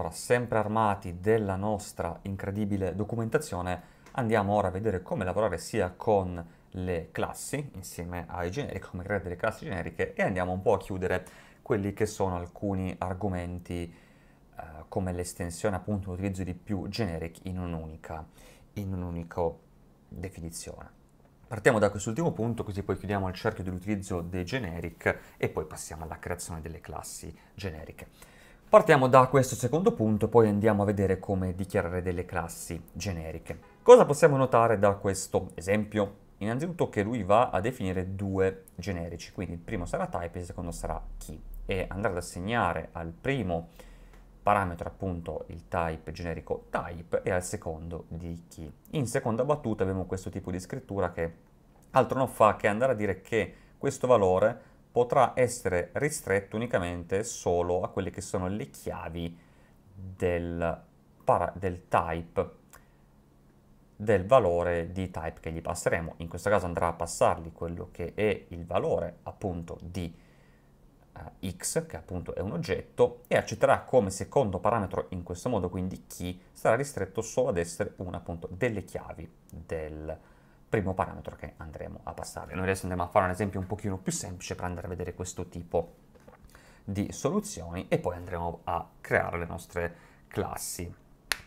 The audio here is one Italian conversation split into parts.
Allora, sempre armati della nostra incredibile documentazione, andiamo ora a vedere come lavorare sia con le classi insieme ai generici, come creare delle classi generiche e andiamo un po' a chiudere quelli che sono alcuni argomenti eh, come l'estensione, appunto l'utilizzo di più generic in un'unica, in un'unica definizione. Partiamo da quest'ultimo punto, così poi chiudiamo il cerchio dell'utilizzo dei generic e poi passiamo alla creazione delle classi generiche. Partiamo da questo secondo punto e poi andiamo a vedere come dichiarare delle classi generiche. Cosa possiamo notare da questo esempio? Innanzitutto che lui va a definire due generici, quindi il primo sarà type e il secondo sarà key e andrà ad assegnare al primo parametro appunto il type generico type e al secondo di key. In seconda battuta abbiamo questo tipo di scrittura che altro non fa che andare a dire che questo valore potrà essere ristretto unicamente solo a quelle che sono le chiavi del, para- del type del valore di type che gli passeremo. In questo caso andrà a passargli quello che è il valore appunto di eh, x, che appunto è un oggetto, e accetterà come secondo parametro in questo modo quindi key sarà ristretto solo ad essere una appunto delle chiavi del primo parametro che andremo a passare. Noi adesso andremo a fare un esempio un pochino più semplice per andare a vedere questo tipo di soluzioni e poi andremo a creare le nostre classi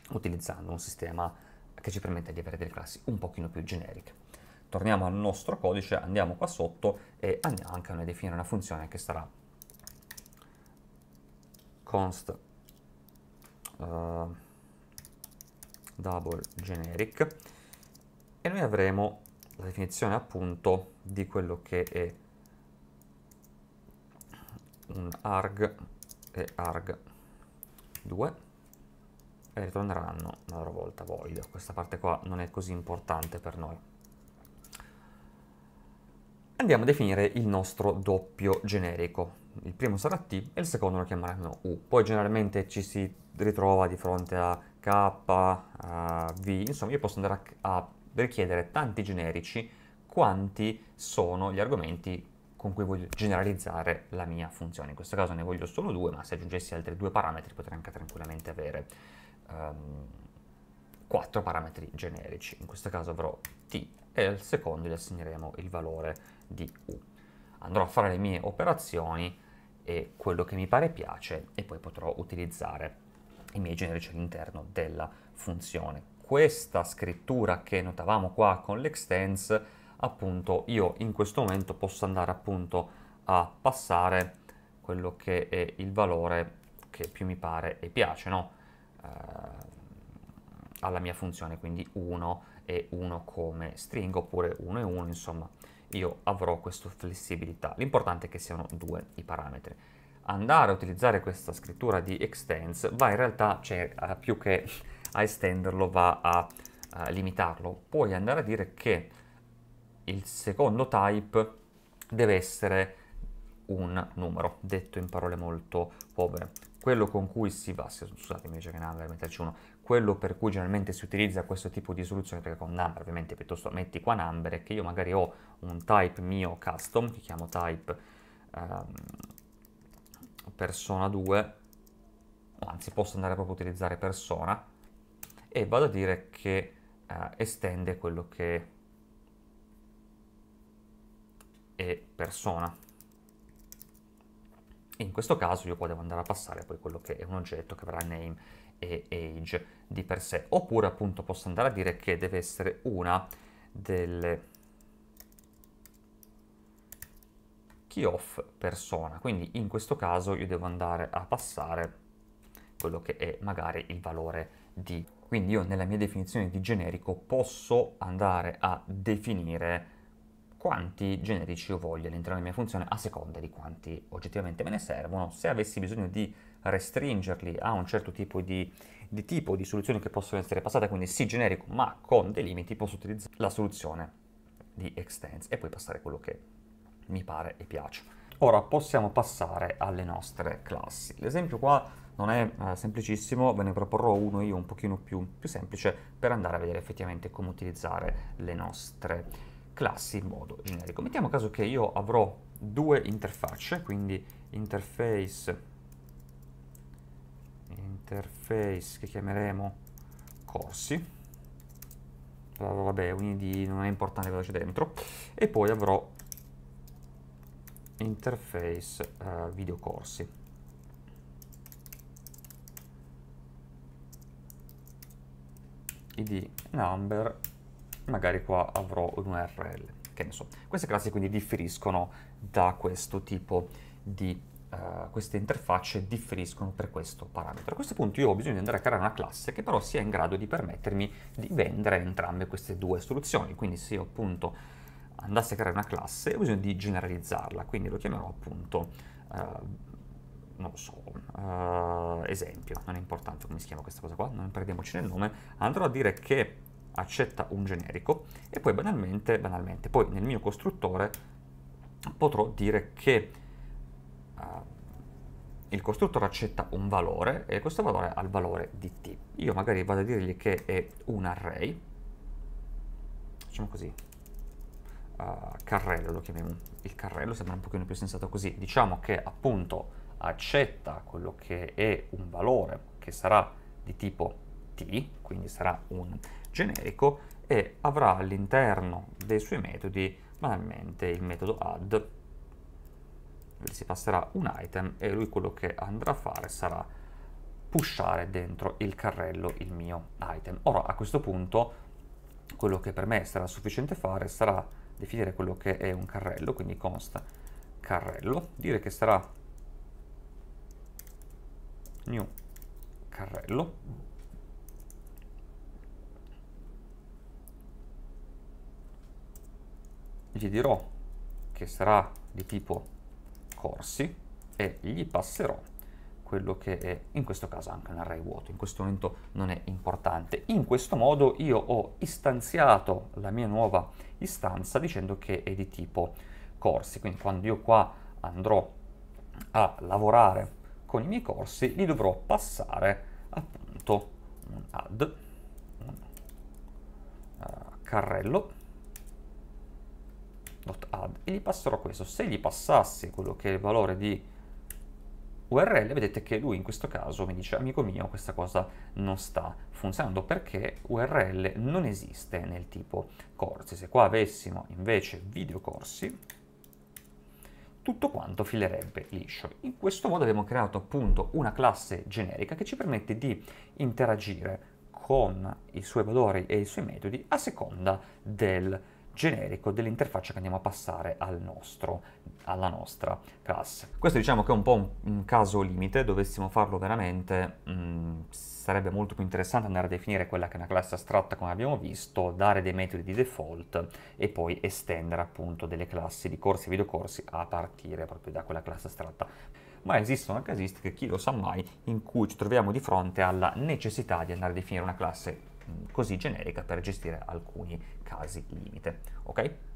utilizzando un sistema che ci permette di avere delle classi un pochino più generiche. Torniamo al nostro codice, andiamo qua sotto e andiamo anche a definire una funzione che sarà const uh, double generic e noi avremo la definizione appunto di quello che è un arg e arg 2 e ritorneranno una loro volta void questa parte qua non è così importante per noi andiamo a definire il nostro doppio generico il primo sarà t e il secondo lo chiameremo u poi generalmente ci si ritrova di fronte a k a v insomma io posso andare a, a per chiedere tanti generici quanti sono gli argomenti con cui voglio generalizzare la mia funzione. In questo caso ne voglio solo due, ma se aggiungessi altri due parametri potrei anche tranquillamente avere um, quattro parametri generici. In questo caso avrò t e al secondo gli assegneremo il valore di u. Andrò a fare le mie operazioni e quello che mi pare piace e poi potrò utilizzare i miei generici all'interno della funzione questa scrittura che notavamo qua con l'extends appunto io in questo momento posso andare appunto a passare quello che è il valore che più mi pare e piace no? eh, alla mia funzione quindi 1 e 1 come stringo oppure 1 e 1 insomma io avrò questa flessibilità l'importante è che siano due i parametri andare a utilizzare questa scrittura di extends va in realtà cioè, eh, più che a estenderlo va a, a limitarlo. Puoi andare a dire che il secondo type deve essere un numero, detto in parole molto povere. Quello con cui si va, scusate invece che number, metterci uno, quello per cui generalmente si utilizza questo tipo di soluzione, perché con number ovviamente piuttosto metti qua number, è che io magari ho un type mio custom, che chiamo type ehm, persona 2, anzi posso andare proprio a utilizzare persona, e vado a dire che eh, estende quello che è persona. E in questo caso io poi devo andare a passare poi quello che è un oggetto che avrà name e age di per sé. Oppure appunto posso andare a dire che deve essere una delle key of persona. Quindi in questo caso io devo andare a passare quello che è magari il valore di quindi io nella mia definizione di generico posso andare a definire quanti generici io voglio all'interno della mia funzione a seconda di quanti oggettivamente me ne servono. Se avessi bisogno di restringerli a un certo tipo di, di tipo di soluzioni che possono essere passate, quindi sì generico, ma con dei limiti posso utilizzare la soluzione di extends e poi passare quello che mi pare e piace. Ora possiamo passare alle nostre classi. L'esempio qua non è eh, semplicissimo, ve ne proporrò uno io un pochino più, più semplice per andare a vedere effettivamente come utilizzare le nostre classi in modo generico. Mettiamo caso che io avrò due interfacce, quindi interface, interface che chiameremo corsi, vabbè, un id non è importante cosa c'è dentro, e poi avrò interface eh, videocorsi. id number, magari qua avrò un URL, che ne so. Queste classi quindi differiscono da questo tipo di, eh, queste interfacce differiscono per questo parametro. A questo punto io ho bisogno di andare a creare una classe che però sia in grado di permettermi di vendere entrambe queste due soluzioni. Quindi se io appunto andasse a creare una classe ho bisogno di generalizzarla, quindi lo chiamerò appunto, eh, non lo so, eh, esempio, non è importante come si chiama questa cosa qua, non perdiamoci nel nome, andrò a dire che accetta un generico e poi banalmente, banalmente, poi nel mio costruttore potrò dire che eh, il costruttore accetta un valore e questo valore ha il valore di t. Io magari vado a dirgli che è un array, facciamo così, uh, carrello, lo chiamiamo il carrello, sembra un pochino più sensato così, diciamo che appunto accetta quello che è un valore che sarà di tipo t, quindi sarà un generico, e avrà all'interno dei suoi metodi banalmente il metodo add, si passerà un item e lui quello che andrà a fare sarà pushare dentro il carrello il mio item. Ora a questo punto quello che per me sarà sufficiente fare sarà definire quello che è un carrello, quindi consta carrello, dire che sarà new carrello gli dirò che sarà di tipo corsi e gli passerò quello che è in questo caso anche un array vuoto, in questo momento non è importante. In questo modo io ho istanziato la mia nuova istanza dicendo che è di tipo corsi, quindi quando io qua andrò a lavorare con i miei corsi li dovrò passare appunto un add, un eh, carrello, .add e gli passerò questo. Se gli passassi quello che è il valore di URL, vedete che lui in questo caso mi dice amico mio questa cosa non sta funzionando perché URL non esiste nel tipo corsi. Se qua avessimo invece video corsi, tutto quanto filerebbe liscio. In questo modo abbiamo creato appunto una classe generica che ci permette di interagire con i suoi valori e i suoi metodi a seconda del generico dell'interfaccia che andiamo a passare al nostro, alla nostra classe. Questo diciamo che è un po' un, un caso limite, dovessimo farlo veramente mh, mm, sarebbe molto più interessante andare a definire quella che è una classe astratta come abbiamo visto, dare dei metodi di default e poi estendere appunto delle classi di corsi e videocorsi a partire proprio da quella classe astratta ma esistono casistiche, chi lo sa mai, in cui ci troviamo di fronte alla necessità di andare a definire una classe così generica per gestire alcuni casi limite. Okay?